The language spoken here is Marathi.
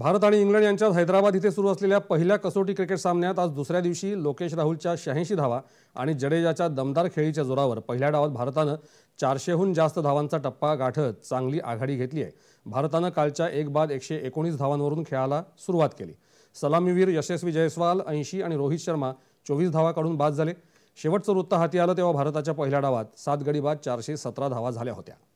भारत आणि इंग्लंड यांच्यात हैदराबाद इथे सुरू असलेल्या पहिल्या कसोटी क्रिकेट सामन्यात आज दुसऱ्या दिवशी लोकेश राहुलच्या शहाऐंशी धावा आणि जडेजाच्या दमदार खेळीच्या जोरावर पहिल्या डावात भारतानं चारशेहून जास्त धावांचा टप्पा गाठत चांगली आघाडी घेतली आहे भारतानं कालच्या एक बाद एकशे एकोणीस धावांवरून खेळाला सुरुवात केली सलामीवीर यशस्वी जयस्वाल ऐंशी आणि रोहित शर्मा चोवीस धावा काढून बाद झाले शेवटचं वृत्त हाती आलं तेव्हा भारताच्या पहिल्या डावात सात गडी बाद चारशे सतरा धावा झाल्या होत्या